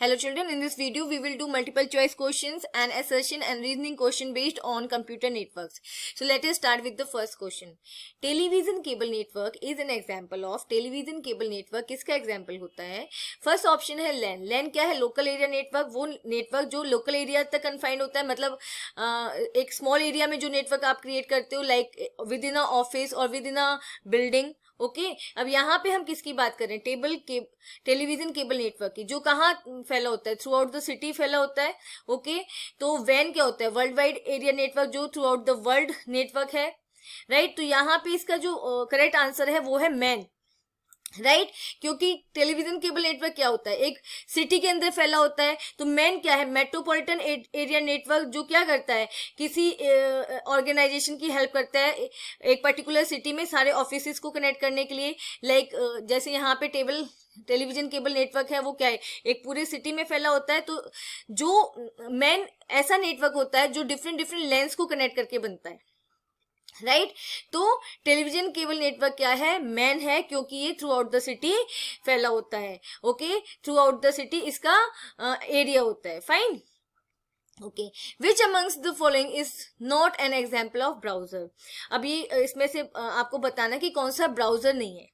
Hello children, in this video we will do multiple choice questions and assertion and reasoning question based on computer networks. So let us start with the first question. Television cable network is an example of television cable network किसका example होता है First option है LAN. LAN क्या है local area network वो network जो local area तक confined होता है मतलब आ, एक small area में जो network आप create करते हो like within a office or within a building okay अब यहाँ पे हम किसकी बात कर रहे हैं टेबल के टेलीविजन केबल नेटवर्क की जो कहाँ फैला होता है थ्रू आउट द सिटी फैला होता है ओके तो वैन क्या होता है वर्ल्ड वाइड एरिया नेटवर्क जो throughout the world network है राइट right? तो यहाँ पे इसका जो करेक्ट आंसर है वो है मैन राइट right? क्योंकि टेलीविजन केबल नेटवर्क क्या होता है एक सिटी के अंदर फैला होता है तो मेन क्या है मेट्रोपॉलिटन एरिया नेटवर्क जो क्या करता है किसी ऑर्गेनाइजेशन की हेल्प करता है एक पर्टिकुलर सिटी में सारे ऑफिस को कनेक्ट करने के लिए लाइक like, जैसे यहाँ पे टेबल टेलीविजन केबल नेटवर्क है वो क्या है एक पूरे सिटी में फैला होता है तो जो मेन ऐसा नेटवर्क होता है जो डिफरेंट डिफरेंट लेंस को कनेक्ट करके बनता है राइट right? तो टेलीविजन केबल नेटवर्क क्या है मैन है क्योंकि ये थ्रू आउट द सिटी फैला होता है okay throughout the city इसका एरिया uh, होता है fine okay which amongst the following is not an example of browser अभी इसमें से आपको बताना कि कौन सा ब्राउजर नहीं है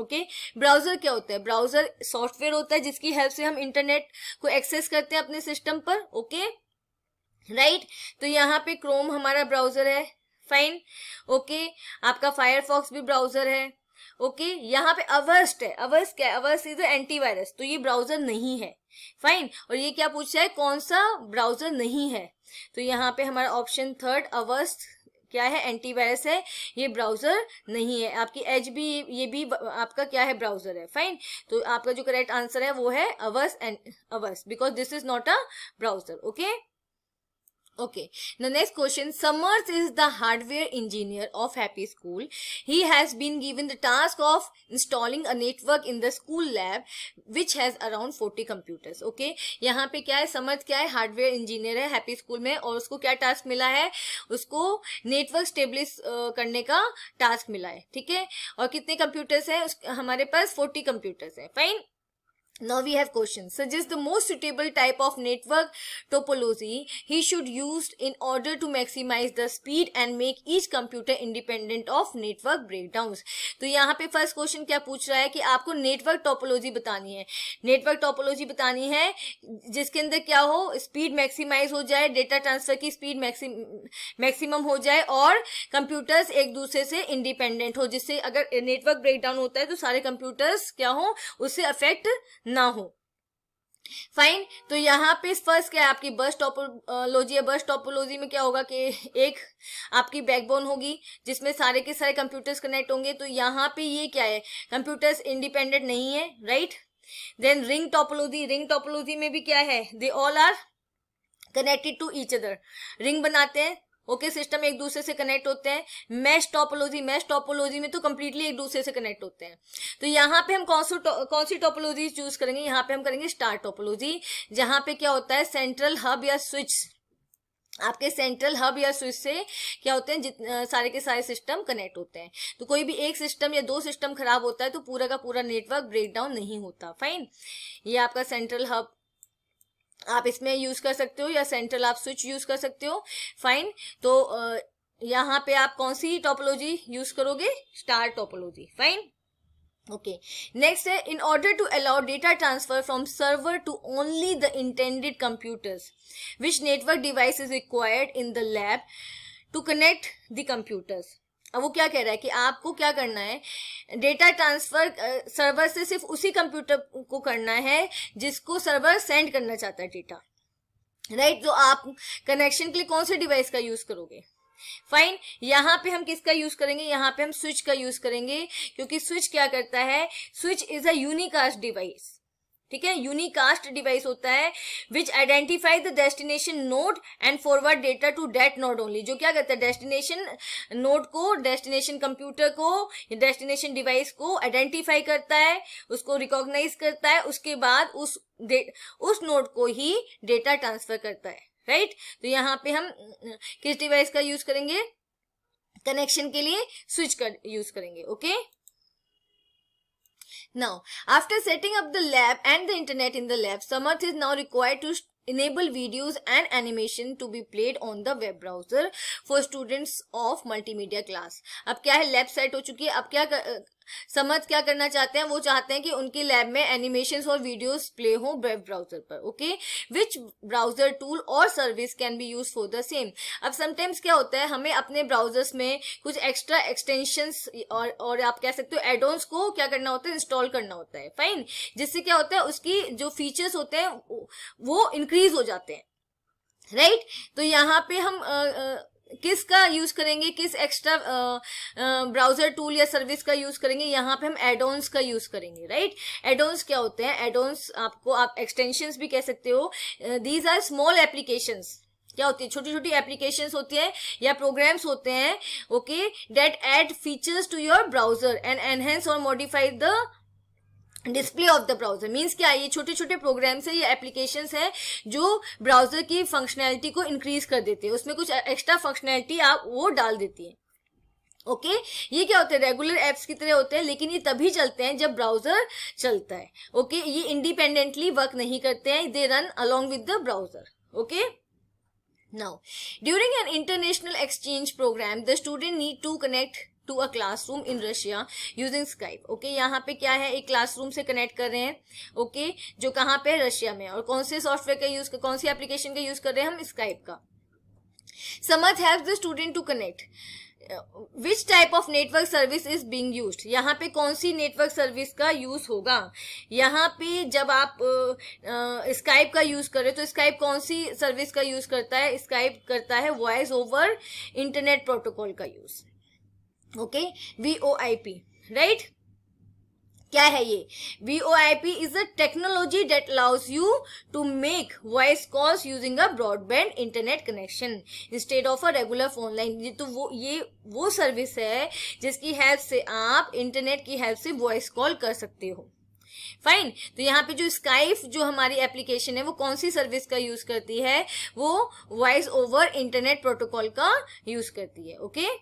ओके okay? ब्राउजर क्या होता है ब्राउजर सॉफ्टवेयर होता है जिसकी हेल्प से हम इंटरनेट को एक्सेस करते हैं अपने सिस्टम पर ओके okay? Right right? तो यहाँ पे क्रोम हमारा ब्राउजर है फाइन ओके आपका फायरफॉक्स भी ब्राउजर है ओके okay, यहाँ पे अवर्स्ट है अवर्स्ट क्या है अवर्स्ट इज एंटीवायरस तो ये ब्राउजर नहीं है फाइन और ये क्या पूछ रहा है कौन सा ब्राउजर नहीं है तो यहाँ पे हमारा ऑप्शन थर्ड अवर्स्ट क्या है एंटीवायरस है ये ब्राउजर नहीं है आपकी एज भी ये भी आपका क्या है ब्राउजर है फाइन तो आपका जो करेक्ट आंसर है वो है hours and hours because this is not a browser okay Okay, the next question. Summers is the hardware engineer of Happy School. He has been given the task of installing a network in the school lab which has around 40 computers. Okay, यहाँ पे क्या है समर्थ क्या है hardware engineer है happy school में और उसको क्या टास्क मिला है उसको नेटवर्क स्टेब्लिश करने का टास्क मिला है ठीक है और कितने कंप्यूटर्स हैं हमारे पास 40 कंप्यूटर्स हैं fine Now we have question. Suggest the most suitable type of network topology he should use in order to maximize the speed and make each computer independent of network breakdowns. तो यहाँ पे first question क्या पूछ रहा है कि आपको network topology बतानी है नेटवर्क टोपोलॉजी बतानी है जिसके अंदर क्या हो स्पीड मैक्सिमाइज हो जाए डेटा ट्रांसफर की स्पीड मैक्सिमम हो जाए और कंप्यूटर्स एक दूसरे से इंडिपेंडेंट हो जिससे अगर नेटवर्क ब्रेकडाउन होता है तो सारे कंप्यूटर्स क्या हो उससे अफेक्ट ना हो फाइन तो यहाँ पे फर्स्ट क्या है आपकी बस टॉपोलॉजी है बस टॉपोलॉजी में क्या होगा कि एक आपकी बैकबोन होगी जिसमें सारे के सारे कंप्यूटर्स कनेक्ट होंगे तो यहाँ पे ये क्या है कंप्यूटर्स इंडिपेंडेंट नहीं है right then ring topology ring topology में भी क्या है they all are connected to each other ring बनाते हैं ओके सिस्टम एक दूसरे से कनेक्ट होते हैं मैश टॉपोलॉजी मैश टॉपोलॉजी में तो कंप्लीटली एक दूसरे से कनेक्ट होते हैं तो यहाँ पे हम कौन सी कौन सी टॉपोलॉजी चूज करेंगे यहाँ पे हम करेंगे स्टार टॉपोलॉजी जहां पे क्या होता है सेंट्रल हब या स्विच आपके सेंट्रल हब या स्विच से क्या होते हैं जित सारे के सारे सिस्टम कनेक्ट होते हैं तो कोई भी एक सिस्टम या दो सिस्टम खराब होता है तो पूरा का पूरा नेटवर्क ब्रेकडाउन नहीं होता फाइन ये आपका सेंट्रल हब आप इसमें यूज कर सकते हो या सेंट्रल आप स्विच यूज कर सकते हो फाइन तो यहाँ पे आप कौन सी टॉपोलॉजी यूज करोगे star topology fine okay next है in order to allow data transfer from server to only the intended computers which network device is required in the lab to connect the computers वो क्या कह रहा है कि आपको क्या करना है डेटा ट्रांसफर सर्वर से सिर्फ उसी कंप्यूटर को करना है जिसको सर्वर सेंड करना चाहता है डेटा राइट right? तो आप कनेक्शन के लिए कौन से डिवाइस का यूज करोगे फाइन यहाँ पे हम किसका यूज करेंगे यहाँ पे हम स्विच का यूज करेंगे क्योंकि स्विच क्या करता है switch is a unicast device ठीक है यूनिकास्ट डिवाइस होता है which identify the destination node and forward data to that node only जो क्या करता है डेस्टिनेशन नोट को डेस्टिनेशन कंप्यूटर को डेस्टिनेशन डिवाइस को आइडेंटिफाई करता है उसको रिकॉग्नाइज करता है उसके बाद उस उस नोट को ही डेटा ट्रांसफर करता है राइट तो यहाँ पे हम किस डिवाइस का यूज करेंगे कनेक्शन के लिए स्विच कर यूज करेंगे okay Now, after setting up the lab and the internet in the lab, Samarth is now required to enable videos and animation to be played on the web browser for students of multimedia class. अब क्या है lab set हो चुकी है अब क्या कर, समझ क्या करना चाहते हैं वो चाहते हैं कि उनके लैब में एनिमेशन और वीडियोस प्ले हो वेब ब्राउजर पर ओके विच ब्राउजर टूल और service can be use for the same अब समटाइम्स क्या होता है हमें अपने ब्राउजर्स में कुछ एक्स्ट्रा एक्सटेंशन और, और आप कह सकते हो एडोन्स को क्या करना होता है इंस्टॉल करना होता है फाइन जिससे क्या होता है उसकी जो फीचर्स होते हैं वो इंक्रीज हो जाते हैं राइट right? तो यहाँ पे हम आ, आ, किसका यूज करेंगे किस एक्स्ट्रा ब्राउजर टूल या सर्विस का यूज करेंगे यहाँ पे हम एडोन्स का यूज करेंगे राइट एडोन्स क्या होते हैं एडोन्स आपको आप एक्सटेंशन भी कह सकते हो दीज आर स्मॉल एप्लीकेशन क्या होती है छोटी छोटी एप्लीकेशंस होती हैं या प्रोग्राम्स होते हैं okay that add features to your browser and enhance और modify the display of the browser means क्या है ये छोटे छोटे प्रोग्राम्स हैं ये एप्लीकेशंस है जो ब्राउजर की फंक्शनैलिटी को इंक्रीज कर देते हैं उसमें कुछ एक्स्ट्रा फंक्शनैलिटी आप वो डाल देती है ओके okay? ये क्या होते हैं रेगुलर एप्स की तरह होते हैं लेकिन ये तभी चलते हैं जब ब्राउजर चलता है ओके okay? ये इंडिपेंडेंटली वर्क नहीं करते हैं they run along with the browser okay now during an international exchange program the student need to connect to a classroom in Russia using Skype okay यहाँ पे क्या है एक क्लासरूम से कनेक्ट कर रहे हैं ओके okay? जो कहाँ पे है रशिया में और कौन से सॉफ्टवेयर का यूज कौन सी एप्लीकेशन का यूज कर रहे हैं हम स्काइप का Samarth help the student to connect which type of network service is being use यहाँ पे कौन सी नेटवर्क सर्विस का यूज होगा यहाँ पे जब आप स्काइप uh, uh, का यूज हो तो स्काइप कौन सी सर्विस का यूज करता है स्काइप करता है वॉइस ओवर इंटरनेट प्रोटोकॉल का use okay V O I P right क्या है ये V O I P is a technology that allows you to make voice calls using a broadband internet connection instead of a regular phone line ये तो वो ये वो service है जिसकी हेल्प से आप इंटरनेट की हेल्प से वॉइस कॉल कर सकते हो फाइन तो यहाँ पे जो स्काइफ जो हमारी एप्लीकेशन है वो कौन सी सर्विस का यूज करती है वो वॉइस ओवर इंटरनेट प्रोटोकॉल का यूज करती है okay okay?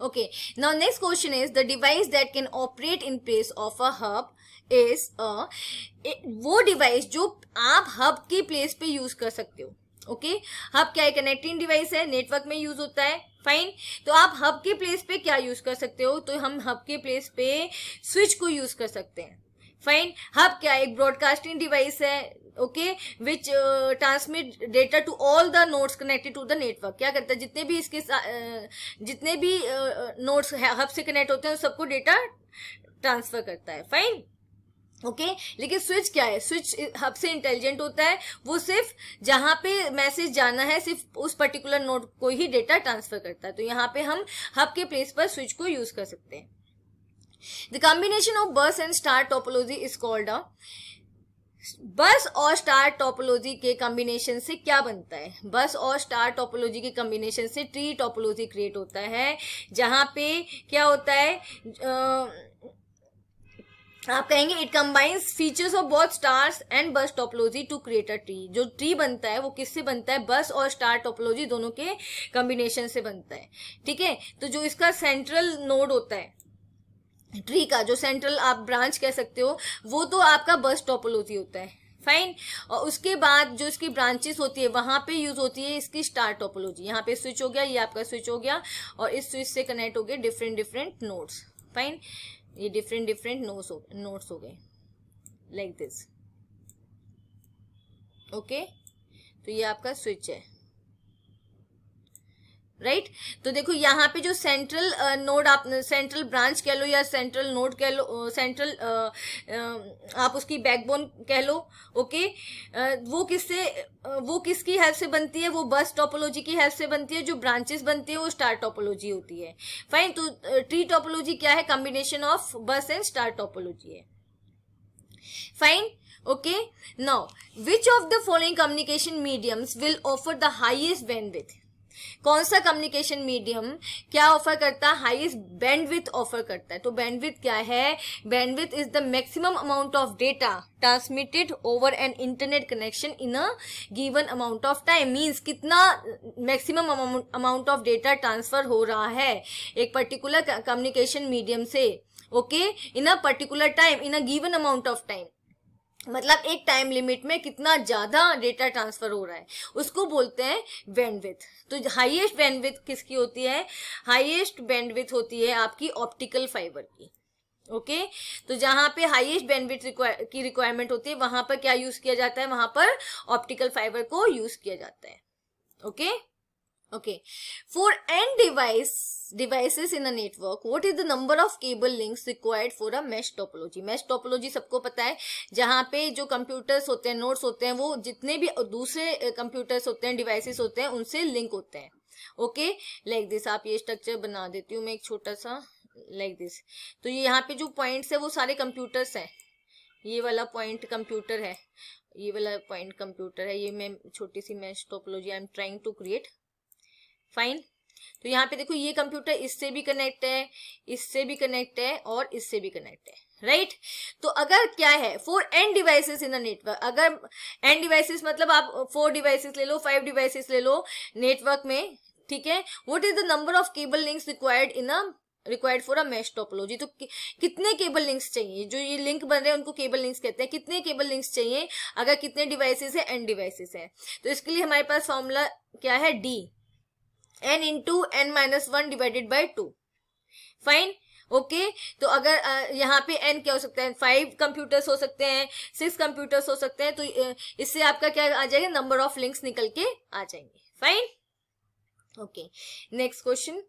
Okay, now next question is the device that can operate in place of a hub is a वो डिवाइस जो आप हब के प्लेस पे यूज कर सकते हो ओके हब क्या है कनेक्टिंग डिवाइस है नेटवर्क में यूज होता है फाइन तो आप हब के प्लेस पे क्या यूज कर सकते हो तो हम हब के प्लेस पे स्विच को यूज कर सकते हैं फाइन हब क्या है एक ब्रॉडकास्टिंग डिवाइस है okay which transmit data to all the nodes connected to the network क्या करता है जितने भी इसके uh, जितने भी नोड्स uh, uh, हब से कनेक्ट होते हैं सबको डेटा ट्रांसफर करता है फाइन ओके okay? लेकिन स्विच क्या है स्विच हब से इंटेलिजेंट होता है वो सिर्फ जहां पे मैसेज जाना है सिर्फ उस पर्टिकुलर नोड को ही डेटा ट्रांसफर करता है तो यहाँ पे हम हब के प्लेस पर स्विच को यूज कर सकते हैं the combination of bus and star topology is called a bus और स्टार टोपोलॉजी के कॉम्बिनेशन से क्या बनता है बस और स्टार टोपोलॉजी के कॉम्बिनेशन से ट्री टोपोलॉजी क्रिएट होता है जहां पे क्या होता है आप कहेंगे it combines features of both stars and bus topology to create a tree जो ट्री बनता है वो किससे बनता है बस और स्टार टोपोलॉजी दोनों के कॉम्बिनेशन से बनता है ठीक है तो जो इसका सेंट्रल नोड होता है ट्री का जो सेंट्रल आप ब्रांच कह सकते हो वो तो आपका बस टोपोलॉजी होता है फाइन और उसके बाद जो इसकी ब्रांचेस होती है वहां पे यूज होती है इसकी स्टार टोपोलॉजी यहाँ पे स्विच हो गया ये आपका स्विच हो गया और इस स्विच से कनेक्ट हो गए डिफरेंट डिफरेंट नोट्स फाइन ये डिफरेंट डिफरेंट नोट्स हो नोट्स हो गए लाइक दिस ओके तो ये आपका स्विच है राइट right? तो देखो यहाँ पे जो सेंट्रल नोड आप सेंट्रल ब्रांच कह लो या सेंट्रल नोड कह लो सेंट्रल आप उसकी बैकबोन कह लो ओके वो किससे वो किसकी हेल्प से बनती है वो बस टोपोलॉजी की हेल्प से बनती है जो ब्रांचेस बनती है वो स्टार टोपोलॉजी होती है फाइन तो ट्री टोपोलॉजी क्या है combination of bus and star topology है fine okay now which of the following communication mediums will offer the highest benefit कौन सा कम्युनिकेशन मीडियम क्या ऑफर करता है हाईएस्ट बैंडविथ ऑफर करता है तो बैंडविथ क्या है bandwidth is the maximum amount of data transmitted over an internet connection in a given amount of time means कितना maximum amount of data transfer हो रहा है एक पर्टिकुलर कम्युनिकेशन मीडियम से okay in a particular time in a given amount of time मतलब एक time limit में कितना ज़्यादा डेटा ट्रांसफ़र हो रहा है उसको बोलते हैं बैंडविथ तो हाईएस्ट बैंडविथ किसकी होती है हाईएस्ट बैंडविथ होती है आपकी ऑप्टिकल फाइबर की ओके okay? तो जहाँ पे हाईएस्ट बैंडविथ की रिक्वायरमेंट होती है वहां पर क्या यूज़ किया जाता है वहां पर ऑप्टिकल फाइबर को यूज़ किया जाता है okay okay? Okay. For n device devices in a network, what is the number of cable links required for a mesh topology? Mesh topology सबको पता है जहां पे जो कंप्यूटर्स होते हैं नोट्स होते हैं वो जितने भी दूसरे कंप्यूटर्स होते हैं डिवाइसेस होते हैं उनसे लिंक होते हैं ओके लाइक दिस आप ये स्ट्रक्चर बना देती हूँ मैं एक छोटा सा लाइक like दिस तो ये यहाँ पे जो पॉइंट्स है वो सारे कंप्यूटर्स हैं ये वाला पॉइंट कंप्यूटर है ये वाला पॉइंट कंप्यूटर है ये मैं छोटी सी mesh topology I am trying to create fine तो यहाँ पे देखो ये कंप्यूटर इससे भी कनेक्ट है इससे भी कनेक्ट है और इससे भी कनेक्ट है राइट right? तो अगर क्या है for n devices in the network अगर एन डिवाइसेस मतलब आप फोर डिवाइसेस ले लो फाइव डिवाइसेस ले लो नेटवर्क में ठीक है what is the number of cable links required in a required for a mesh topology तो कि, कितने केबल लिंक्स चाहिए जो ये लिंक बन रहे हैं उनको केबल लिंक्स कहते हैं कितने केबल लिंक्स चाहिए अगर कितने डिवाइसेस है एन डिवाइसेस है तो इसके लिए हमारे पास फॉर्मूला क्या है d n into n minus one divided by two fine okay तो अगर यहाँ पे एन क्या हो सकता है फाइव कंप्यूटर्स हो सकते हैं सिक्स कंप्यूटर्स हो सकते हैं तो इससे आपका क्या आ जाएगा नंबर ऑफ लिंक्स निकल के आ जाएंगे fine okay next question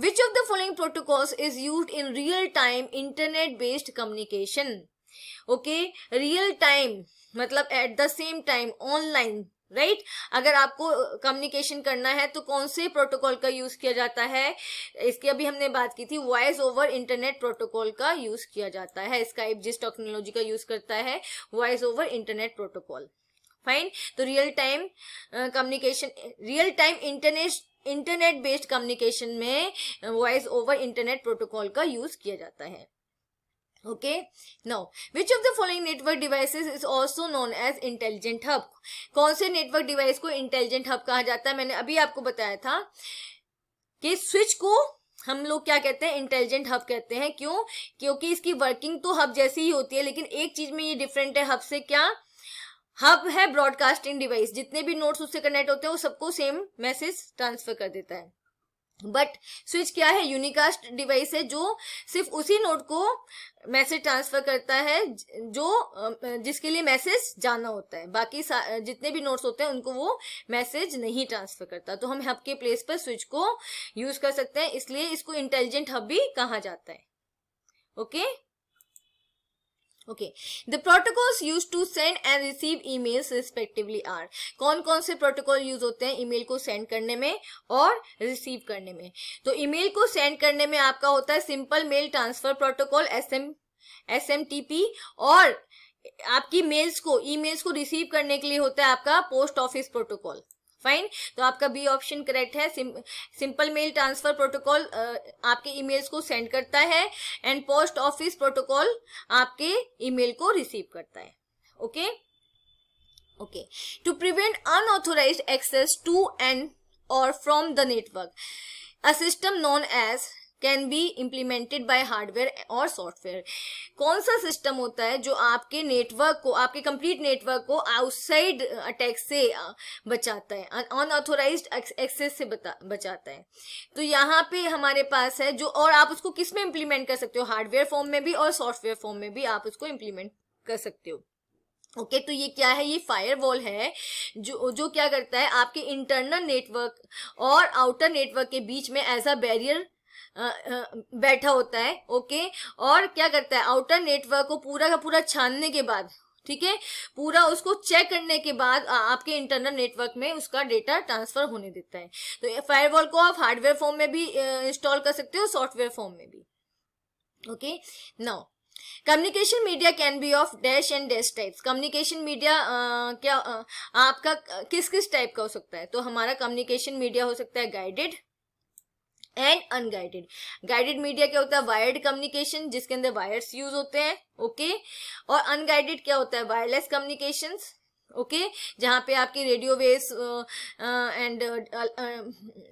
which of the following protocol is use in real time internet based communication okay real time मतलब at the same time online right right? अगर आपको कम्युनिकेशन करना है तो कौन से प्रोटोकॉल का यूज किया जाता है इसकी अभी हमने बात की थी वॉइस ओवर इंटरनेट प्रोटोकॉल का यूज किया जाता है स्काइप जिस टेक्नोलॉजी का यूज करता है voice over internet protocol fine तो real time communication real time internet internet based communication में वॉइस ओवर इंटरनेट प्रोटोकॉल का यूज किया जाता है okay now which of the following network devices is also known as intelligent hub कौन से network device को intelligent hub कहा जाता है मैंने अभी आपको बताया था कि switch को हम लोग क्या कहते हैं इंटेलिजेंट हब कहते हैं क्यों क्योंकि इसकी वर्किंग तो हब जैसी ही होती है लेकिन एक चीज में ये डिफरेंट है हब से क्या हब है ब्रॉडकास्टिंग डिवाइस जितने भी नोट्स उससे कनेक्ट होते हैं वो सबको सेम मैसेज ट्रांसफर कर देता है बट स्विच क्या है यूनिकास्ट डिवाइस है जो सिर्फ उसी नोड को मैसेज ट्रांसफर करता है जो जिसके लिए मैसेज जाना होता है बाकी जितने भी नोट्स होते हैं उनको वो मैसेज नहीं ट्रांसफर करता तो हम हब के प्लेस पर स्विच को यूज कर सकते हैं इसलिए इसको इंटेलिजेंट हब भी कहा जाता है okay okay? Okay the protocols use to send and receive emails respectively are कौन कौन से प्रोटोकॉल यूज होते हैं ईमेल को सेंड करने में और रिसीव करने में तो ईमेल को सेंड करने में आपका होता है simple mail transfer protocol S M S M T P और आपकी मेल्स को ईमेल्स को रिसीव करने के लिए होता है आपका पोस्ट ऑफिस प्रोटोकॉल फाइन तो आपका बी ऑप्शन करेक्ट है सिंपल मेल ट्रांसफर प्रोटोकॉल आपके ईमेल्स को सेंड करता है एंड पोस्ट ऑफिस प्रोटोकॉल आपके ईमेल को रिसीव करता है okay okay to prevent unauthorise access to and और from the network a system known as can be implemented by hardware और सॉफ्टवेयर कौन सा सिस्टम होता है जो आपके नेटवर्क को आपके कंप्लीट नेटवर्क को आउटसाइड अटैक से बचाता है अनऑथोराइज एक्सेस से बचाता है तो यहाँ पे हमारे पास है जो और आप उसको किस में इम्प्लीमेंट कर सकते हो हार्डवेयर फॉर्म में भी और सॉफ्टवेयर फॉर्म में भी आप उसको इम्प्लीमेंट कर सकते हो ओके okay, तो ये क्या है ये फायरवॉल है जो जो क्या करता है आपके इंटरनल नेटवर्क और आउटर नेटवर्क के बीच में एज अ बैरियर बैठा होता है ओके और क्या करता है आउटर नेटवर्क को पूरा का पूरा छानने के बाद ठीक है पूरा उसको चेक करने के बाद आ, आपके इंटरनल नेटवर्क में उसका डेटा ट्रांसफर होने देता है तो फायरवॉल को आप हार्डवेयर फॉर्म में भी इंस्टॉल कर सकते हो सॉफ्टवेयर फॉर्म में भी okay now communication media can be of dash and dash types communication media क्या आ, आपका किस किस टाइप का हो सकता है तो हमारा कम्युनिकेशन मीडिया हो सकता है guided and unguided guided media क्या होता है वायर्ड कम्युनिकेशन जिसके अंदर वायर्स यूज होते हैं ओके और अनगाइडेड क्या होता है वायरलेस कम्युनिकेशन ओके okay? जहाँ पे आपकी radio waves and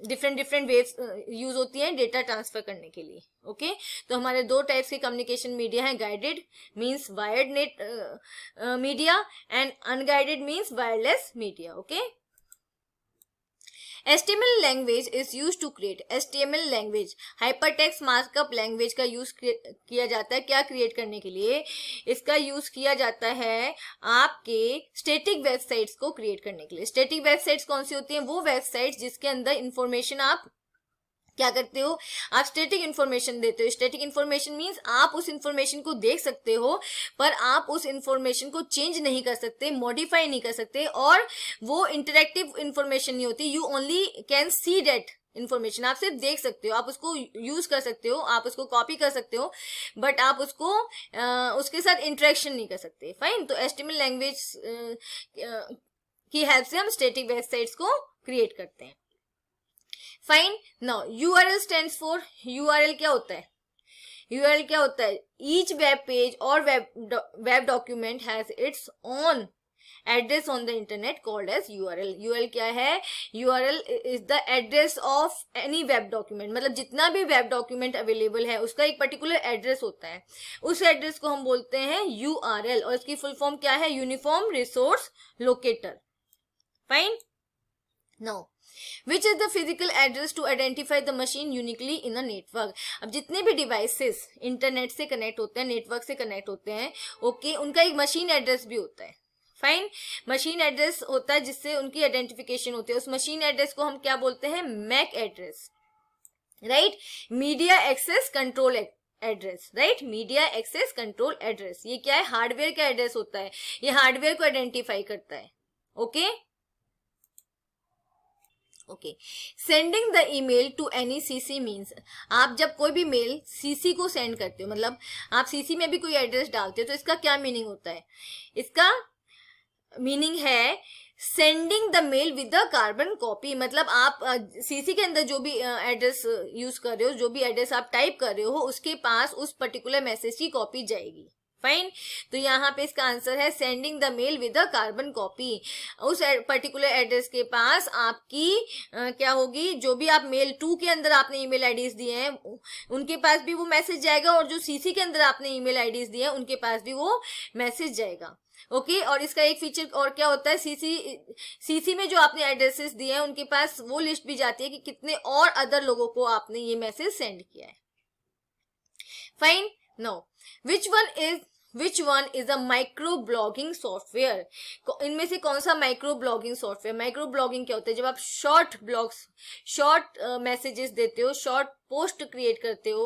different different waves use होती हैं डेटा ट्रांसफर करने के लिए ओके okay? तो हमारे दो टाइप्स के कम्युनिकेशन मीडिया हैं guided means wired net media and unguided means wireless media okay HTML language is use to create HTML language hyper text markup language का यूज किया जाता है क्या क्रिएट करने के लिए इसका यूज किया जाता है आपके स्टेटिक वेबसाइट्स को क्रिएट करने के लिए स्टेटिक वेबसाइट्स कौन सी होती हैं वो वेबसाइट्स जिसके अंदर इंफॉर्मेशन आप क्या करते हो आप स्टेटिक इन्फॉर्मेशन देते हो स्टेटिक इन्फॉर्मेशन मीन्स आप उस इन्फॉर्मेशन को देख सकते हो पर आप उस इन्फॉर्मेशन को चेंज नहीं कर सकते मॉडिफाई नहीं कर सकते और वो इंटरेक्टिव इन्फॉर्मेशन नहीं होती you only can see that information आप सिर्फ देख सकते हो आप उसको यूज कर सकते हो आप उसको कॉपी कर सकते हो बट आप उसको आ, उसके साथ इंटरेक्शन नहीं कर सकते फाइन तो एस्टिमेट लैंग्वेज की हेल्प से हम स्टेटिक वेबसाइट्स को क्रिएट करते हैं fine now URL stands for URL क्या होता है यूआरएल क्या होता है ईच वेब पेज और web web document has its own address on the internet called as URL L क्या है L is the address of any web document मतलब जितना भी वेब डॉक्यूमेंट अवेलेबल है उसका एक पर्टिकुलर एड्रेस होता है उस एड्रेस को हम बोलते हैं यू आर एल और इसकी फुल फॉर्म क्या है uniform resource locator fine no which is the physical address to identify the machine uniquely in a network अब जितने भी डिवाइसेस इंटरनेट से कनेक्ट होते हैं नेटवर्क से कनेक्ट होते हैं ओके okay, उनका एक मशीन एड्रेस भी होता है फाइन मशीन एड्रेस होता है जिससे उनकी आइडेंटिफिकेशन होती है उस मशीन एड्रेस को हम क्या बोलते हैं MAC address right media access control address right media access control address ये क्या है हार्डवेयर का एड्रेस होता है ये हार्डवेयर को आइडेंटिफाई करता है okay okay? Okay sending the email to any CC means आप जब कोई भी मेल सीसी को सेंड करते हो मतलब आप सीसी में भी कोई एड्रेस डालते हो तो इसका क्या मीनिंग होता है इसका मीनिंग है sending the mail with the carbon copy मतलब आप सीसी uh, के अंदर जो भी एड्रेस uh, यूज कर रहे हो जो भी एड्रेस आप टाइप कर रहे हो उसके पास उस पर्टिकुलर मैसेज की कॉपी जाएगी फाइन तो यहाँ पे इसका आंसर है sending the mail with a carbon copy उस पर्टिकुलर एड्रेस के पास आपकी आ, क्या होगी जो भी आप मेल टू के अंदर आपने ईमेल आईडीज दिए हैं उनके पास भी वो मैसेज जाएगा और जो सीसी के अंदर आपने ईमेल आईडीज दिए हैं उनके पास भी वो मैसेज जाएगा ओके okay, और इसका एक फीचर और क्या होता है सीसी सीसी में जो आपने एड्रेसेस दिए हैं उनके पास वो लिस्ट भी जाती है कि कितने और अदर लोगों को आपने ये मैसेज सेंड किया है fine no which one is which one is a micro blogging software इनमें से कौन सा micro blogging software micro blogging क्या होता है जब आप शॉर्ट ब्लॉग्स शॉर्ट मैसेजेस देते हो शॉर्ट पोस्ट क्रिएट करते हो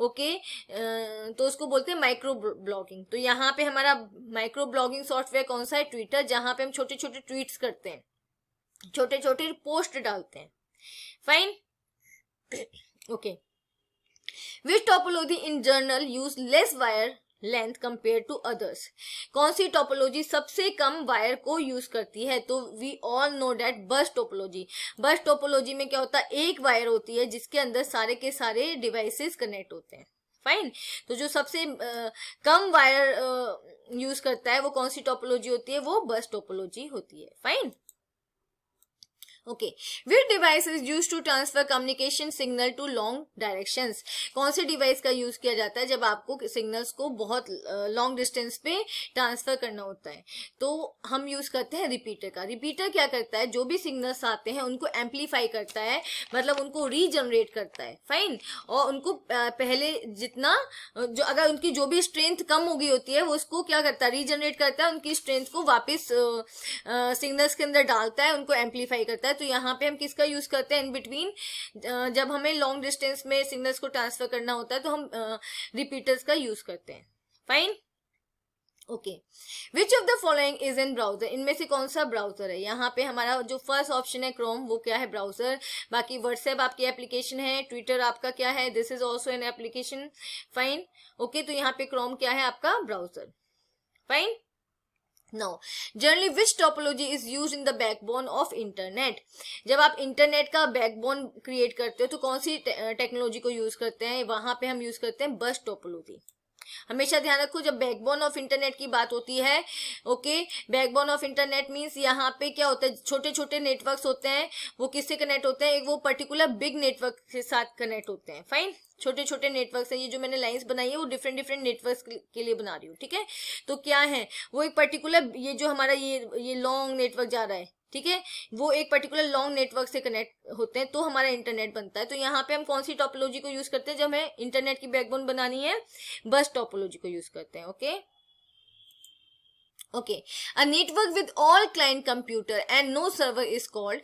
ओके okay, तो उसको बोलते हैं माइक्रो ब्लॉगिंग तो यहाँ पे हमारा माइक्रो ब्लॉगिंग सॉफ्टवेयर कौन सा है ट्विटर जहां पे हम छोटे छोटे ट्वीट करते हैं छोटे छोटे पोस्ट डालते हैं fine okay which topology in general use less wire length compare to others कौन सी टोपोलॉजी सबसे कम वायर को यूज करती है तो we all know that bus topology bus topology में क्या होता है एक वायर होती है जिसके अंदर सारे के सारे डिवाइसेस कनेक्ट होते हैं फाइन तो जो सबसे आ, कम वायर यूज करता है वो कौन सी टोपोलॉजी होती है वो बस टोपोलॉजी होती है fine okay which is use to transfer communication signal to long direction कौन से डिवाइस का यूज किया जाता है जब आपको सिग्नल्स को बहुत लॉन्ग डिस्टेंस पे ट्रांसफर करना होता है तो हम यूज करते हैं रिपीटर का रिपीटर क्या करता है जो भी सिग्नल्स आते हैं उनको एम्पलीफाई करता है मतलब उनको रीजनरेट करता है फाइन और उनको पहले जितना जो अगर उनकी जो भी स्ट्रेंथ कम हो गई होती है वो उसको क्या करता है रीजनरेट करता है उनकी स्ट्रेंथ को वापिस सिग्नल्स के अंदर डालता है उनको एम्पलीफाई करता है तो यहाँ पे हम किसका यूज करते हैं इन बिटवीन जब हमें लॉन्ग डिस्टेंस में सिग्नल्स को ट्रांसफर करना होता है तो हम रिपीटर्स का यूज करते हैं fine okay which of the following is in browser इनमें से कौन सा ब्राउजर है यहाँ पे हमारा जो फर्स्ट ऑप्शन है क्रोम वो क्या है ब्राउजर बाकी व्हाट्सएप आपकी एप्लीकेशन है ट्विटर आपका क्या है this is also an application fine okay तो यहाँ पे क्रोम क्या है आपका browser fine right? No generally which topology is use in the backbone of internet जब आप इंटरनेट का बैकबोन क्रिएट करते हो तो कौन सी टेक्नोलॉजी को यूज करते हैं वहां पे हम यूज करते हैं बस टोपोलॉजी हमेशा ध्यान रखो जब बैकबोन ऑफ इंटरनेट की बात होती है okay backbone of internet means यहाँ पे क्या होता है छोटे छोटे नेटवर्क होते हैं वो किससे कनेक्ट होते हैं एक वो पर्टिकुलर बिग नेटवर्क के साथ कनेक्ट होते हैं फाइन छोटे छोटे नेटवर्क्स हैं ये जो मैंने लाइंस बनाई है वो डिफरेंट डिफरेंट नेटवर्क्स के लिए बना रही हूँ ठीक है तो क्या है वो एक पर्टिकुलर ये जो हमारा ये ये लॉन्ग नेटवर्क जा रहा है ठीक है वो एक पर्टिकुलर लॉन्ग नेटवर्क से कनेक्ट होते हैं तो हमारा इंटरनेट बनता है तो यहाँ पे हम कौन सी टॉपोलॉजी को यूज करते हैं जब हमें इंटरनेट की बैकबोन बनानी है बस टॉपोलॉजी को यूज करते हैं okay okay a network with all client computer and no server is called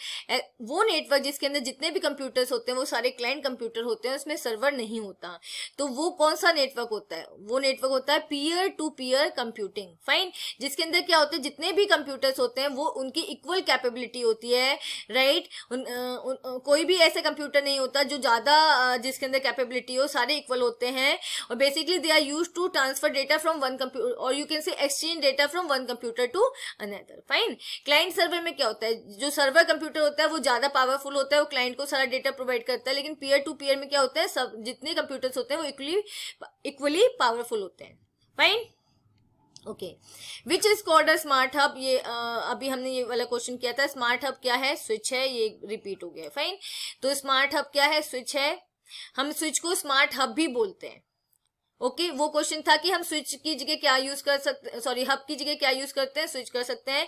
वो network जिसके अंदर जितने भी computers होते हैं वो सारे client computer होते हैं उसमें server नहीं होता तो वो कौन सा network होता है वो network होता है peer to peer computing fine जिसके अंदर क्या होता है जितने भी computers होते हैं वो उनकी equal capability होती है right उन, उन, उन, कोई भी ऐसा computer नहीं होता जो ज्यादा जिसके अंदर capability हो सारे equal होते हैं और basically they are used to transfer data from one computer or you can say exchange data from one one computer to another fine client server में क्या होता है जो सर्वर कंप्यूटर होता है वो ज्यादा पावरफुल होता है वो क्लाइंट को सारा डेटा प्रोवाइड करता है लेकिन पीयर टू पीयर में क्या होता है सब जितने कंप्यूटर्स होते हैं वो इक्वली इक्वली पावरफुल होते हैं fine okay which is called a smart hub ये आ, अभी हमने ये वाला क्वेश्चन किया था स्मार्ट हब क्या है स्विच है ये रिपीट हो गया फाइन तो स्मार्ट हब क्या है स्विच है हम स्विच को स्मार्ट हब भी बोलते हैं ओके okay, वो क्वेश्चन था कि हम स्विच की जगह क्या यूज कर सकते सॉरी हब की जगह क्या यूज करते हैं स्विच कर सकते हैं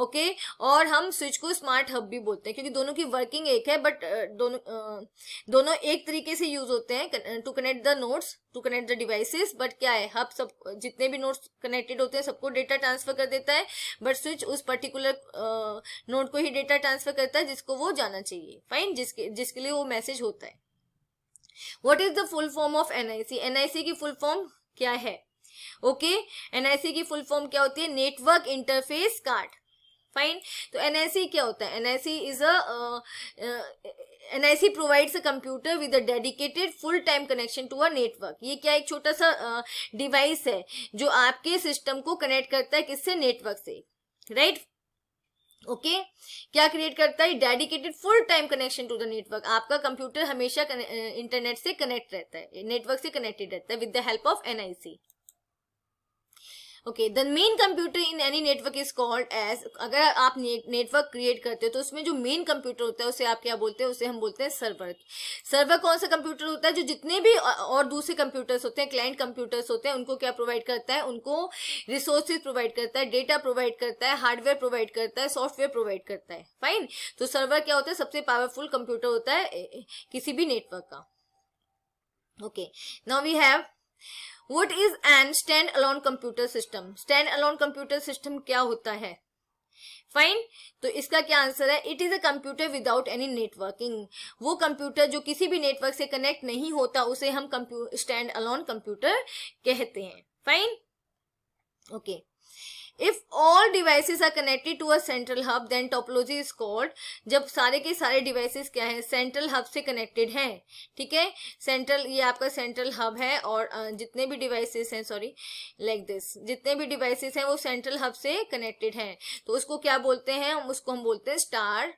ओके okay? और हम स्विच को स्मार्ट हब भी बोलते हैं क्योंकि दोनों की वर्किंग एक है बट दोनों दोनों एक तरीके से यूज होते हैं to connect the notes to connect the devices but क्या है हब सब जितने भी नोट्स कनेक्टेड होते हैं सबको डेटा ट्रांसफर कर देता है बट स्विच उस पर्टिकुलर नोट को ही डेटा ट्रांसफर करता है जिसको वो जाना चाहिए फाइन जिसके जिसके लिए वो मैसेज होता है what is the full form of NIC NIC की फुल फॉर्म क्या है ओके okay? एनआईसी की फुल फॉर्म क्या होती है नेटवर्क इंटरफेस कार्ड फाइन तो एनआईसी क्या होता है NIC is a NIC provides a computer with a dedicated full time connection to a network ये क्या एक छोटा सा डिवाइस uh, है जो आपके सिस्टम को कनेक्ट करता है किससे नेटवर्क से राइट right? Okay okay? क्या क्रिएट करता है dedicated full time connection to the network आपका कंप्यूटर हमेशा इंटरनेट से कनेक्ट रहता है नेटवर्क से कनेक्टेड रहता है with the help of NIC okay the main computer in any network is called as अगर आप नेटवर्क क्रिएट करते हो तो उसमें जो मेन कंप्यूटर होता है उसे आप क्या बोलते हैं उसे हम बोलते हैं सर्वर सर्वर कौन सा कंप्यूटर होता है जो जितने भी और दूसरे कंप्यूटर्स होते हैं क्लाइंट कंप्यूटर्स होते हैं उनको क्या प्रोवाइड करता है उनको रिसोर्सेज प्रोवाइड करता है डेटा प्रोवाइड करता है हार्डवेयर प्रोवाइड करता है सॉफ्टवेयर प्रोवाइड करता है फाइन तो सर्वर क्या होता है सबसे पावरफुल कंप्यूटर होता है किसी भी नेटवर्क का okay now we have what is an stand alone computer system stand alone computer system क्या होता है फाइन तो इसका क्या आंसर है it is a computer without any networking वो कंप्यूटर जो किसी भी नेटवर्क से कनेक्ट नहीं होता उसे हम स्टैंड अलोन कंप्यूटर कहते हैं fine okay okay. If all devices are connected to a central hub then topology is called जब सारे के सारे डिवाइसेस क्या है सेंट्रल हब से कनेक्टेड हैं ठीक है सेंट्रल ये आपका सेंट्रल हब है और जितने भी डिवाइसेस हैं सॉरी लाइक दिस जितने भी डिवाइसेस हैं वो सेंट्रल हब से कनेक्टेड हैं तो उसको क्या बोलते हैं हम उसको हम बोलते हैं star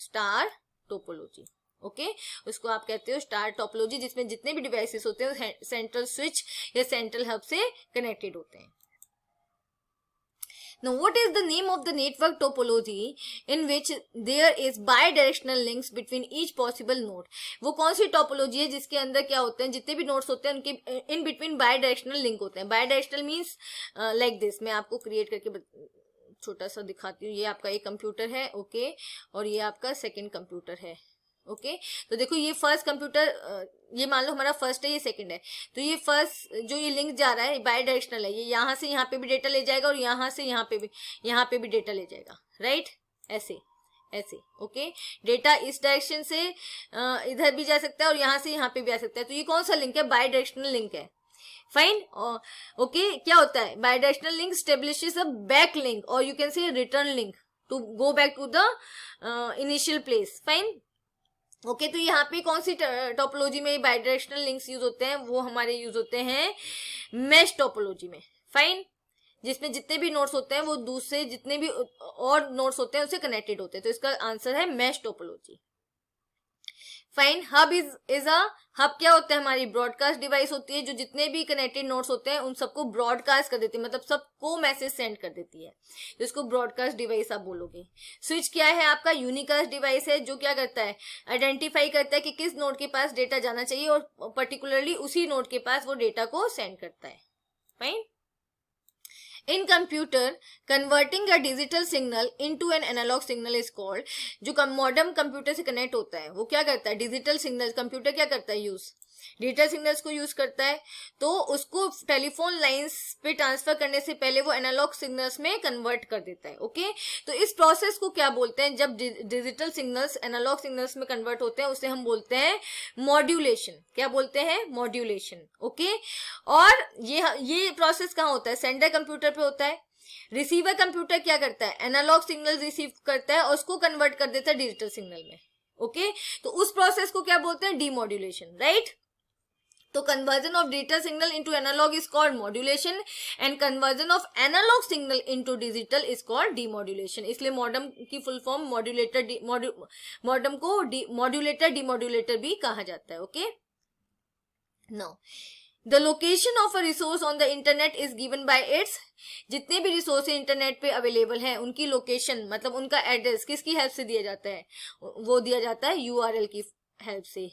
star topology okay okay? उसको आप कहते हो स्टार टोपोलॉजी जिसमें जितने भी डिवाइसेस होते हैं सेंट्रल स्विच या सेंट्रल हब से कनेक्टेड होते हैं Now what is the name of the network topology in which there is bi-directional links between each possible node? वो कौन सी topology है जिसके अंदर क्या होते हैं जितने भी nodes होते हैं उनके in between bi-directional link होते हैं bi-directional means uh, like this मैं आपको create करके छोटा सा दिखाती हूँ ये आपका एक कंप्यूटर है ओके okay, और ये आपका सेकंड कंप्यूटर है ओके okay? तो देखो ये फर्स्ट कंप्यूटर ये मान लो हमारा फर्स्ट है ये सेकंड है तो ये फर्स्ट जो ये लिंक जा रहा है बाय डायरेक्शनल है ये यहाँ से यहाँ पे भी डेटा ले जाएगा और यहाँ से यहाँ पे भी यहाँ पे भी डेटा ले जाएगा राइट ऐसे ऐसे ओके डेटा इस डायरेक्शन से इधर भी जा सकता है और यहाँ से यहाँ पे भी आ सकता है तो ये कौन सा लिंक है बाय डायरेक्शनल लिंक है फाइन ओके क्या होता है bidirectional link establish a back link और you can see return link to go back to the initial place fine okay okay, तो यहाँ पे कौन सी टोपोलॉजी में बाइडायरेक्शनल लिंक्स यूज होते हैं वो हमारे यूज होते हैं मैश टोपोलॉजी में फाइन जिसमें जितने भी नोट्स होते हैं वो दूसरे जितने भी और नोट्स होते हैं उसे कनेक्टेड होते हैं तो इसका आंसर है mesh topology fine hub is is a hub क्या होता है हमारी ब्रॉडकास्ट डिवाइस होती है जो जितने भी कनेक्टेड नोट्स होते हैं उन सबको ब्रॉडकास्ट कर देती है मतलब सबको मैसेज सेंड कर देती है जिसको ब्रॉडकास्ट डिवाइस आप बोलोगे स्विच क्या है आपका यूनिकास्ट डिवाइस है जो क्या करता है आइडेंटिफाई करता है कि किस नोट के पास डेटा जाना चाहिए और पर्टिकुलरली उसी नोट के पास वो डेटा को सेंड करता है fine in computer converting a digital signal into an analog signal is called जो मॉडर्न कंप्यूटर से कनेक्ट होता है वो क्या करता है डिजिटल सिग्नल कंप्यूटर क्या करता है यूज डिजिटल सिग्नल्स को यूज करता है तो उसको टेलीफोन लाइंस पे ट्रांसफर करने से पहले वो एनालॉग सिग्नल्स में कन्वर्ट कर देता है ओके तो इस प्रोसेस को क्या बोलते हैं जब डिजिटल सिग्नल्स एनालॉग सिग्नल्स में कन्वर्ट होते हैं उसे हम बोलते हैं मॉड्यूलेशन क्या बोलते हैं मॉड्यूलेशन ओके और ये ये प्रोसेस कहाँ होता है सेंडर कंप्यूटर पे होता है रिसीवर कंप्यूटर क्या करता है एनालॉग सिग्नल रिसीव करता है और उसको कन्वर्ट कर देता है डिजिटल सिग्नल में ओके okay? तो उस प्रोसेस को क्या बोलते हैं डीमोड्यूलेशन राइट तो conversion of digital signal into analog is called modulation and conversion of analog signal into digital is called demodulation इसलिए मॉडम की फुल फॉर्म मॉड्यूलेटर मॉडम को मॉड्यूलेटर डीमोड्यूलेटर भी कहा जाता है okay no the location of a resource on the internet is given by its जितने भी resource internet पे अवेलेबल हैं उनकी लोकेशन मतलब उनका एड्रेस किसकी हेल्प से दिया जाता है वो दिया जाता है यूआरएल की हेल्प से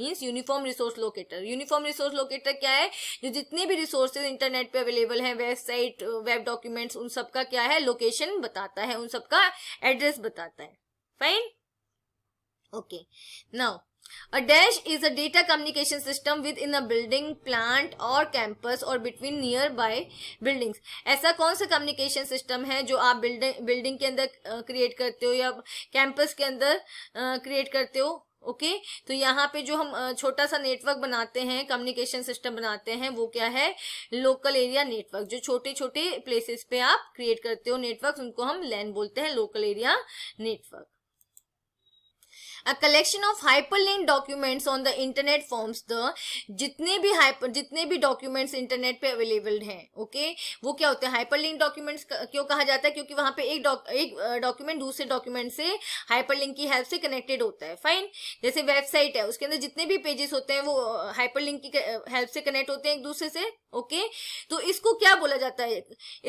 means uniform resource locator uniform resource locator क्या है जो जितने भी रिसोर्सेज इंटरनेट पे अवेलेबल हैं वेबसाइट वेब डॉक्यूमेंट्स उन सबका क्या है लोकेशन बताता है उन सबका एड्रेस बताता है fine okay now a dash is a data communication system within a building plant or campus or between nearby buildings ऐसा कौन सा कम्युनिकेशन सिस्टम है जो आप बिल्डिंग बिल्डिंग के अंदर क्रिएट करते हो या कैंपस के अंदर क्रिएट करते हो ओके okay? तो यहाँ पे जो हम छोटा सा नेटवर्क बनाते हैं कम्युनिकेशन सिस्टम बनाते हैं वो क्या है लोकल एरिया नेटवर्क जो छोटे छोटे प्लेसेस पे आप क्रिएट करते हो नेटवर्क उनको हम लैन बोलते हैं local area network a collection of hyperlink documents on the internet forms the जितने भी हाइपर जितने भी डॉक्यूमेंट्स इंटरनेट पे अवेलेबल हैं ओके वो क्या होते हैं हाइपरलिंक डॉक्यूमेंट्स क्यों कहा जाता है क्योंकि वहां पे एक डॉक एक डॉक्यूमेंट दूसरे डॉक्यूमेंट से हाइपरलिंक की हेल्प से कनेक्टेड होता है फाइन जैसे वेबसाइट है उसके अंदर जितने भी पेजेस होते हैं वो हाइपरलिंक की हेल्प से कनेक्ट होते हैं एक दूसरे से ओके okay? तो इसको क्या बोला जाता है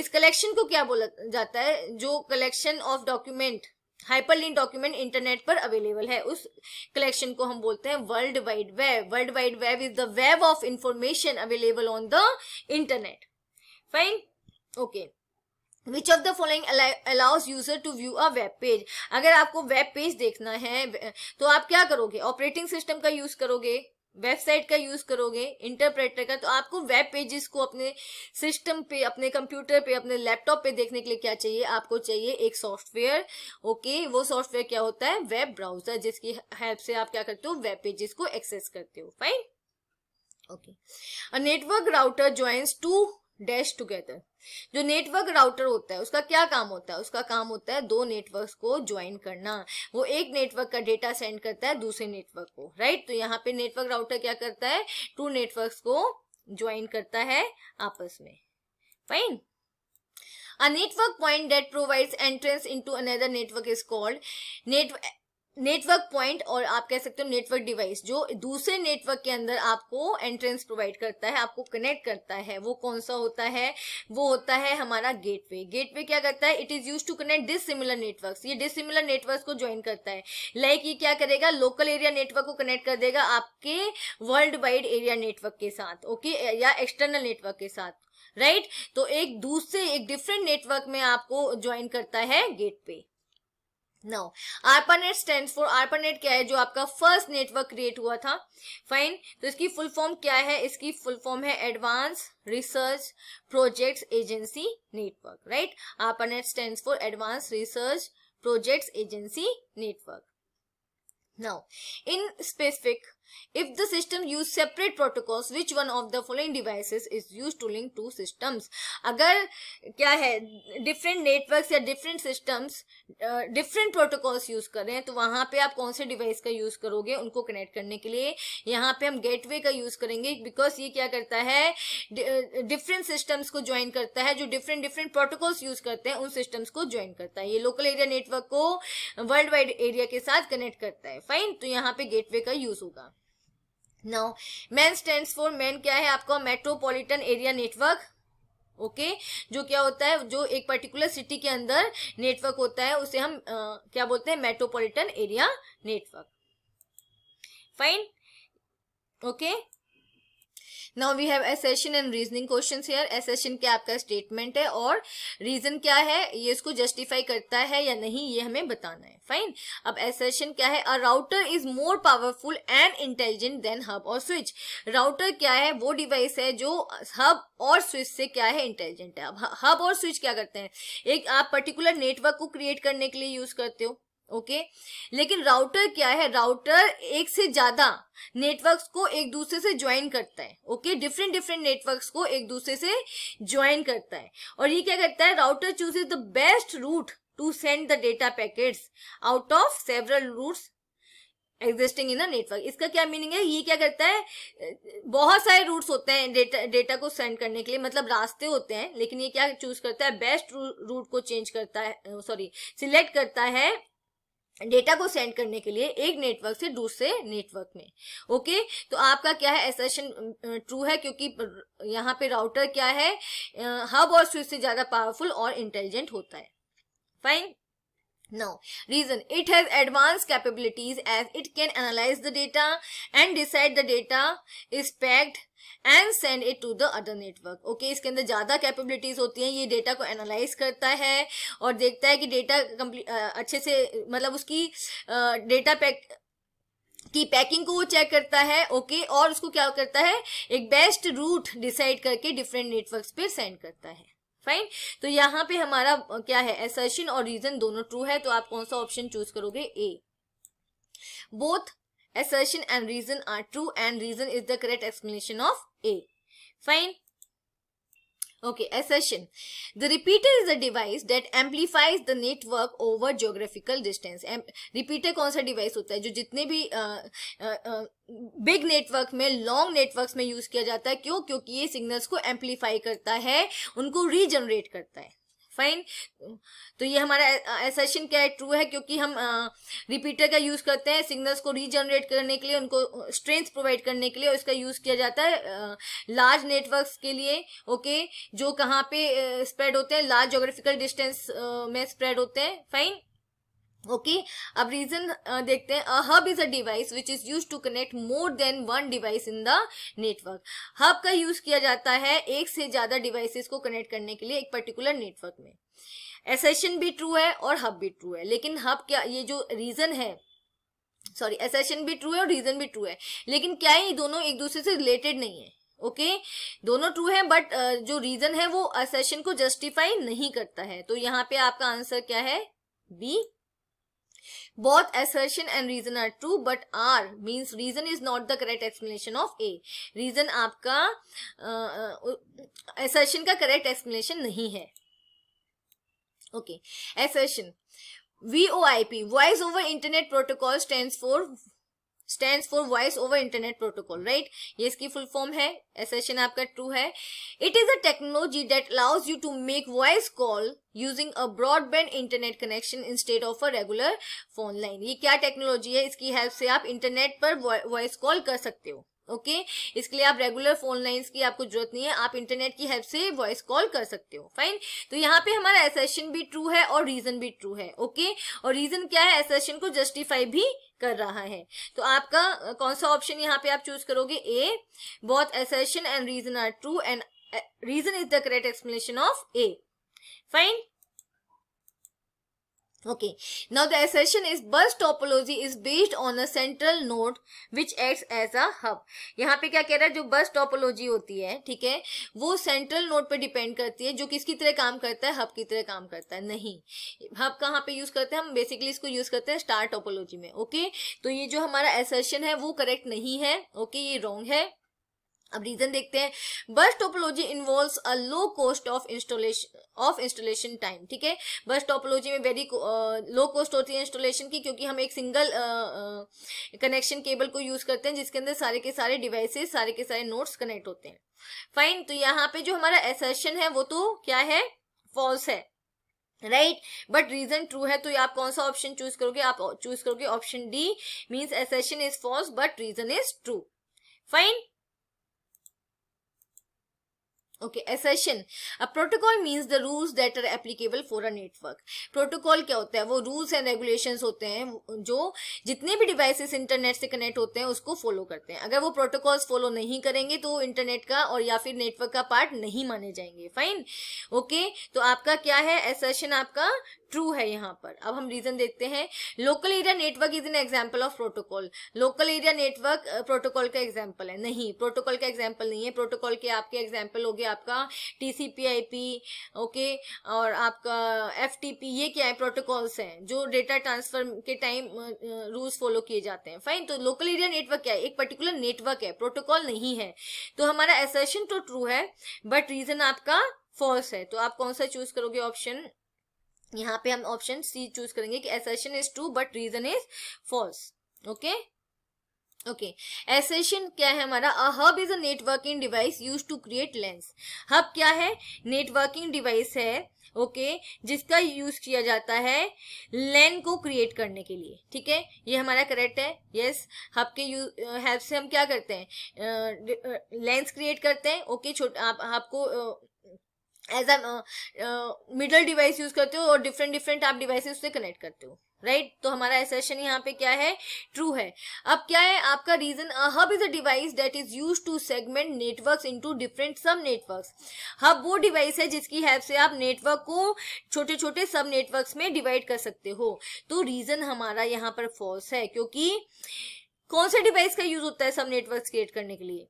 इस कलेक्शन को क्या बोला जाता है जो collection of document hyperlink document internet पर अवेलेबल है उस कलेक्शन को हम बोलते हैं world wide web world wide web is the web of information available on the internet fine okay which of the following allows user to view a web page अगर आपको web page देखना है तो आप क्या करोगे ऑपरेटिंग सिस्टम का use करोगे वेबसाइट का यूज करोगे इंटरप्रेटर का तो आपको वेब पेजेस को अपने सिस्टम पे अपने कंप्यूटर पे अपने लैपटॉप पे देखने के लिए क्या चाहिए आपको चाहिए एक सॉफ्टवेयर ओके वो सॉफ्टवेयर क्या होता है वेब ब्राउजर जिसकी हेल्प से आप क्या करते हो वेब पेजेस को एक्सेस करते हो fine okay network router joins two dash together जो नेटवर्क राउटर होता है उसका क्या काम होता है उसका काम होता है दो नेटवर्क को ज्वाइन करना वो एक नेटवर्क का डेटा सेंड करता है दूसरे नेटवर्क को राइट तो यहाँ पे नेटवर्क राउटर क्या करता है टू नेटवर्क को ज्वाइन करता है आपस में fine a network point that provides entrance into another network is called network network point और आप कह सकते हो नेटवर्क डिवाइस जो दूसरे नेटवर्क के अंदर आपको एंट्रेंस प्रोवाइड करता है आपको कनेक्ट करता है वो कौन सा होता है वो होता है हमारा गेटवे गेटवे क्या करता है it is use to connect dissimilar network ये डिसिमिलर नेटवर्क को ज्वाइन करता है लाइक like ये क्या करेगा लोकल एरिया नेटवर्क को कनेक्ट कर देगा आपके वर्ल्ड वाइड एरिया नेटवर्क के साथ ओके या एक्सटर्नल नेटवर्क के साथ राइट right? तो एक दूसरे एक डिफरेंट नेटवर्क में आपको ज्वाइन करता है gateway now ARPANET stand for ARPANET क्या है जो आपका फर्स्ट नेटवर्क क्रिएट हुआ था फाइन तो इसकी फुल फॉर्म क्या है इसकी फुल फॉर्म है advance research projects agency network right ARPANET stand for advance research projects agency network now in specific If the system use separate protocols, which one of the following devices is used to link two systems? अगर क्या है different networks या different systems, uh, different protocols use करें तो वहां पे आप कौन से डिवाइस का यूज करोगे उनको कनेक्ट करने के लिए यहाँ पे हम गेटवे का यूज करेंगे बिकॉज ये क्या करता है डिफरेंट सिस्टम्स को ज्वाइन करता है जो डिफरेंट डिफरेंट प्रोटोकॉल्स यूज करते हैं उन सिस्टम्स को ज्वाइन करता है ये लोकल एरिया नेटवर्क को वर्ल्ड वाइड एरिया के साथ कनेक्ट करता है फाइन तो यहाँ पे गेटवे का यूज होगा now MAN stand for MAN क्या है आपका मेट्रोपॉलिटन एरिया नेटवर्क ओके जो क्या होता है जो एक पर्टिकुलर सिटी के अंदर नेटवर्क होता है उसे हम आ, क्या बोलते हैं metropolitan area network fine okay now we have assertion and reasoning question here assertion क्या आपका स्टेटमेंट है और रीजन क्या है ये इसको जस्टिफाई करता है या नहीं ये हमें बताना है फाइन अब एसेशन क्या है a router is more powerful and intelligent than hub or switch router क्या है वो डिवाइस है जो हब और स्विच से क्या है इंटेलिजेंट है अब हब और स्विच क्या करते हैं एक आप पर्टिकुलर नेटवर्क को क्रिएट करने के लिए यूज करते हो ओके लेकिन राउटर क्या है राउटर एक से ज्यादा नेटवर्क्स को एक दूसरे से ज्वाइन करता है ओके डिफरेंट डिफरेंट नेटवर्क्स को एक दूसरे से ज्वाइन करता है और ये क्या करता है router chooses the best route to send the data packets out of several routes existing in the network इसका क्या मीनिंग है ये क्या करता है बहुत सारे रूट्स होते हैं डेटा डेटा को सेंड करने के लिए मतलब रास्ते होते हैं लेकिन ये क्या चूज करता है बेस्ट रूट को चेंज करता है सॉरी सिलेक्ट करता है डेटा को सेंड करने के लिए एक नेटवर्क से दूसरे नेटवर्क में ओके तो आपका क्या है एसेशन ट्रू है क्योंकि यहाँ पे राउटर क्या है हब और स्विच से ज्यादा पावरफुल और इंटेलिजेंट होता है fine no reason it has advance capabilities as it can analyse the data and decide the data is packed and send it to the other network okay इसके अंदर ज़्यादा capabilities होती हैं ये डेटा को एनालाइज करता है और देखता है कि डेटा अच्छे से मतलब उसकी डेटा पैक की पैकिंग को वो चेक करता है ओके okay, और उसको क्या करता है एक बेस्ट रूट डिसाइड करके डिफरेंट नेटवर्क्स पे सेंड करता है फाइन तो यहाँ पे हमारा क्या है एसर्शन और रीजन दोनों ट्रू है तो आप कौन सा ऑप्शन चूज करोगे A both assertion and reason are true and reason is the correct explanation of A. Fine. Okay, assertion. The repeater is a device that amplifies the network over geographical distance. Am Repeater kaun sa device hota hai jo jitne bhi uh, uh, uh, big network में long networks में use किया जाता है क्यों क्योंकि ये signals को amplify करता है उनको रीजनरेट करता है फाइन तो ये हमारा एसेशन क्या है ट्रू है क्योंकि हम रिपीटर का यूज करते हैं सिग्नल्स को रीजनरेट करने के लिए उनको स्ट्रेंथ प्रोवाइड करने के लिए और इसका यूज किया जाता है लार्ज नेटवर्क्स के लिए ओके okay, जो कहाँ पे स्प्रेड होते हैं लार्ज जोग्राफिकल डिस्टेंस में स्प्रेड होते हैं फाइन okay अब रीजन uh, देखते हैं a hub is a device which is use to connect more than one device in the network hub का यूज किया जाता है एक से ज्यादा डिवाइसेस को कनेक्ट करने के लिए एक पर्टिकुलर नेटवर्क में एसेशन भी ट्रू है और हब भी ट्रू है लेकिन हब क्या ये जो रीजन है सॉरी एसेशन भी ट्रू है और रीजन भी ट्रू है लेकिन क्या ये दोनों एक दूसरे से रिलेटेड नहीं है ओके okay? दोनों ट्रू है बट जो रीजन है वो असेशन को जस्टिफाई नहीं करता है तो यहाँ पे आपका आंसर क्या है B Both assertion and reason are true, but R means reason is not the correct explanation of A. Reason आपका assertion का correct explanation नहीं है. Okay, assertion. VOIP, Voice over Internet Protocol stands for stand for voice over internet protocol right ये इसकी full form है assertion आपका true है it is a technology that allows you to make voice call using a broadband internet connection instead of a regular phone line ये क्या technology है इसकी help से आप इंटरनेट पर वॉइस कॉल कर सकते हो ओके okay? इसके लिए आप रेगुलर फोन लाइंस की आपको जरूरत नहीं है आप इंटरनेट की हेल्प से वॉइस कॉल कर सकते हो फाइन तो यहाँ पे हमारा एसेशन भी ट्रू है और रीजन भी ट्रू है ओके okay? और रीजन क्या है एसेशन को जस्टिफाई भी कर रहा है तो आपका कौन सा ऑप्शन यहाँ पे आप चूज करोगे A both assertion and reason are true and reason is the correct explanation of A fine okay now the assertion is bus topology इज बेस्ड ऑन a central node which acts as a hub. यहाँ पे क्या कह रहा है जो बस टोपोलॉजी होती है ठीक है वो सेंट्रल नोड पे डिपेंड करती है जो किसकी तरह काम करता है हब की तरह काम करता है नहीं हब कहाँ पे यूज करते हैं हम बेसिकली इसको यूज करते हैं स्टार टोपोलॉजी में ओके तो ये जो हमारा एसेशन है वो करेक्ट नहीं है ओके ये रॉन्ग है अब रीजन देखते हैं bus topology involves a low cost of installation of installation time ठीक है बस टोपोलॉजी में वेरी लो कॉस्ट होती है इंस्टॉलेशन की क्योंकि हम एक सिंगल कनेक्शन केबल को यूज करते हैं जिसके अंदर सारे के सारे डिवाइसेस सारे के सारे नोट्स कनेक्ट होते हैं फाइन तो यहाँ पे जो हमारा एसेशन है वो तो क्या है फॉल्स है राइट बट रीजन ट्रू है तो आप कौन सा ऑप्शन चूज करोगे आप चूज करोगे option D means assertion is false but reason is true fine okay assertion अब protocol means the rules that are applicable for a network protocol क्या होता है वो रूल्स एंड रेगुलेशंस होते हैं जो जितने भी डिवाइसेस इंटरनेट से कनेक्ट होते हैं उसको फॉलो करते हैं अगर वो प्रोटोकॉल्स फॉलो नहीं करेंगे तो इंटरनेट का और या फिर नेटवर्क का पार्ट नहीं माने जाएंगे फाइन ओके okay? तो आपका क्या है एसेशन आपका ट्रू है यहाँ पर अब हम रीजन देखते हैं local area network is an example of protocol local area network protocol का एग्जाम्पल है नहीं प्रोटोकॉल का एग्जाम्पल नहीं है प्रोटोकॉल के आपके एग्जाम्पल हो गया आपका टी ओके और आपका एफ ये क्या है प्रोटोकॉल्स हैं जो डेटा ट्रांसफर के टाइम रूल्स फॉलो किए जाते हैं फाइन तो लोकल एरिया नेटवर्क क्या है एक पर्टिकुलर नेटवर्क है प्रोटोकॉल नहीं है तो हमारा एसेशन तो ट्रू है बट रीजन आपका फॉल्स है तो आप कौन सा चूज करोगे ऑप्शन यहाँ पे हम ऑप्शन सी चूज करेंगे कि assertion is true but reason is false okay okay? Okay assertion क्या है हमारा a hub is a networking device use to create LANs hub क्या है नेटवर्किंग डिवाइस है ओके okay, जिसका यूज किया जाता है लेन को क्रिएट करने के लिए ठीक है ये हमारा करेक्ट है यस हब के हेल्प से हम क्या करते हैं लेंस क्रिएट करते हैं ओके okay, छोटा आप आपको as a middle device use करते हो और डिफरेंट डिफरेंट आप डिवाइसेस से कनेक्ट करते हो राइट right? तो हमारा एसेशन यहाँ पे क्या है ट्रू है अब क्या है आपका reason hub is a device that is use to segment network into different sub networks hub वो डिवाइस है जिसकी हेल्प से आप नेटवर्क को छोटे छोटे सब नेटवर्क में डिवाइड कर सकते हो तो रीजन हमारा यहाँ पर फॉल्स है क्योंकि कौन से डिवाइस का यूज होता है सब नेटवर्क क्रिएट करने के लिए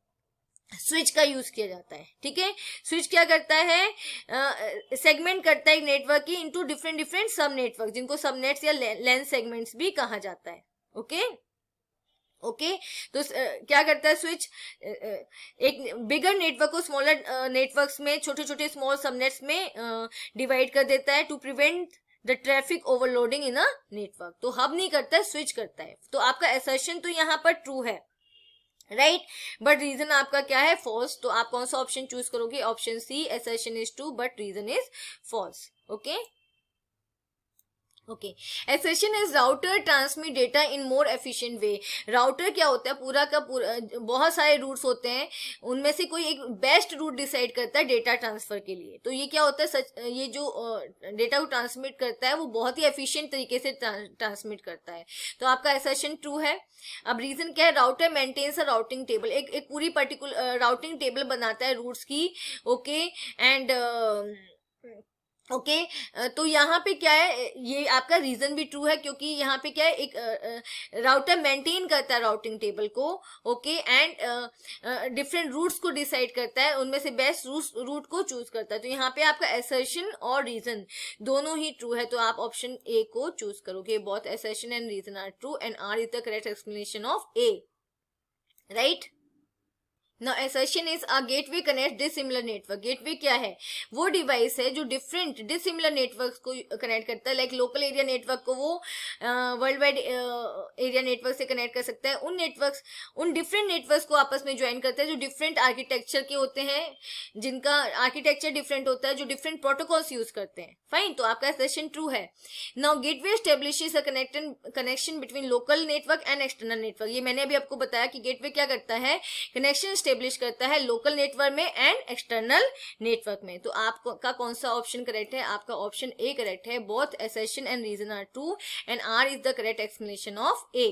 स्विच का यूज किया जाता है ठीक है स्विच क्या करता है सेगमेंट करता है नेटवर्क की into different different sub network जिनको सब नेट्स या लेंथ सेगमेंट्स भी कहा जाता है ओके okay? Okay okay? तो uh, क्या करता है स्विच एक बिगर नेटवर्क को स्मॉलर नेटवर्क्स में छोटे छोटे स्मॉल सबनेट्स में डिवाइड uh, कर देता है to prevent the traffic overloading in a network तो हब नहीं करता है स्विच करता है तो आपका एसर्शन तो यहाँ पर ट्रू है राइट बट रीजन आपका क्या है फॉल्स तो आप कौन सा ऑप्शन चूज करोगे option C assertion is true but reason is false okay okay assertion is router transmit data in more efficient way router क्या होता है पूरा का पूरा बहुत सारे रूट्स होते हैं उनमें से कोई एक बेस्ट रूट डिसाइड करता है डेटा ट्रांसफर के लिए तो ये क्या होता है सच ये जो डेटा को ट्रांसमिट करता है वो बहुत ही एफिशिएंट तरीके से ट्रांसमिट करता है तो आपका एसेशन ट्रू है अब रीजन क्या है router maintains a routing table एक एक पूरी पर्टिकुलर राउटिंग टेबल बनाता है रूट्स की okay okay? And okay okay, तो यहाँ पे क्या है ये आपका रीजन भी ट्रू है क्योंकि यहाँ पे क्या है एक राउटर मेंटेन करता है राउटिंग टेबल को ओके एंड डिफरेंट रूट्स को डिसाइड करता है उनमें से बेस्ट रूट रूट को चूज करता है तो यहाँ पे आपका एसर्शन और रीजन दोनों ही ट्रू है तो आप ऑप्शन ए को चूज करोगे both assertion and reason are true and R is the correct explanation of A right Now assertion is a gateway connects dissimilar network. Gateway क्या है वो डिवाइस है जो डिफरेंट डिसिमिलर नेटवर्क को connect करता है लाइक लोकल एरिया नेटवर्क को वो वर्ल्ड वाइड एरिया नेटवर्क से कनेक्ट कर सकता है उन नेटवर्क उन डिफरेंट नेटवर्क को आपस में ज्वाइन करता है जो डिफरेंट आर्किटेक्चर के होते हैं जिनका आर्किटेक्चर डिफरेंट होता है जो डिफरेंट प्रोटोकॉल्स यूज करते हैं फाइन तो आपका सेशन ट्रू है now gateway establish a connection connection between local network and external network ये मैंने अभी आपको बताया कि गेटवे क्या करता है कनेक्शन स्टेब्लिश करता है लोकल नेटवर्क में एंड एक्सटर्नल नेटवर्क में तो आपका कौन सा ऑप्शन करेक्ट है आपका ऑप्शन ए करेक्ट है both assertion and reason are true and R is the correct explanation of A